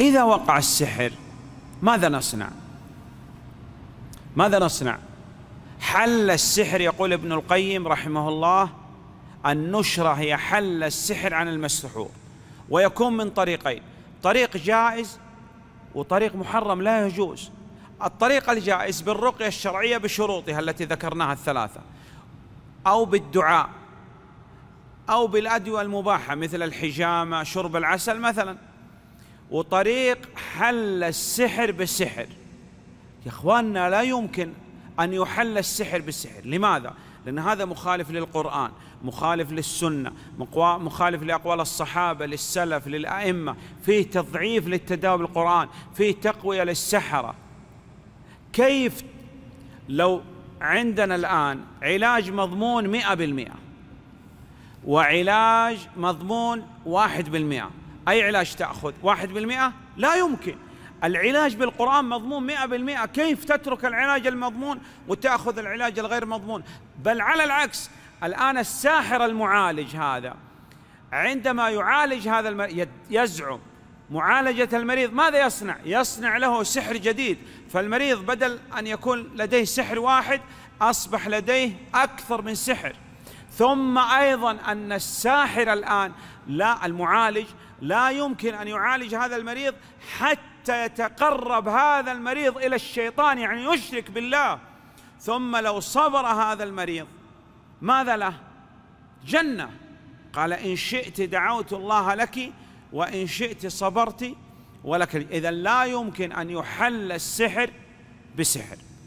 إذا وقع السحر ماذا نصنع؟ ماذا نصنع؟ حل السحر يقول ابن القيم رحمه الله النشرة هي حل السحر عن المسحور ويكون من طريقين طريق جائز وطريق محرم لا يجوز الطريق الجائز بالرقية الشرعية بشروطها التي ذكرناها الثلاثة أو بالدعاء أو بالأدوية المباحة مثل الحجامة شرب العسل مثلا وطريق حل السحر بالسحر يا اخواننا لا يمكن ان يحل السحر بالسحر لماذا لان هذا مخالف للقران مخالف للسنه مخالف لاقوال الصحابه للسلف للائمه فيه تضعيف للتداول القران فيه تقويه للسحره كيف لو عندنا الان علاج مضمون 100% وعلاج مضمون 1% أي علاج تأخذ واحد بالمئة لا يمكن العلاج بالقرآن مضمون مئة بالمئة كيف تترك العلاج المضمون وتأخذ العلاج الغير مضمون بل على العكس الآن الساحر المعالج هذا عندما يعالج هذا المريض يزعم معالجة المريض ماذا يصنع؟ يصنع له سحر جديد فالمريض بدل أن يكون لديه سحر واحد أصبح لديه أكثر من سحر ثم ايضا ان الساحر الان لا المعالج لا يمكن ان يعالج هذا المريض حتى يتقرب هذا المريض الى الشيطان يعني يشرك بالله ثم لو صبر هذا المريض ماذا له؟ جنه قال ان شئت دعوت الله لك وان شئت صبرت ولك اذا لا يمكن ان يحل السحر بسحر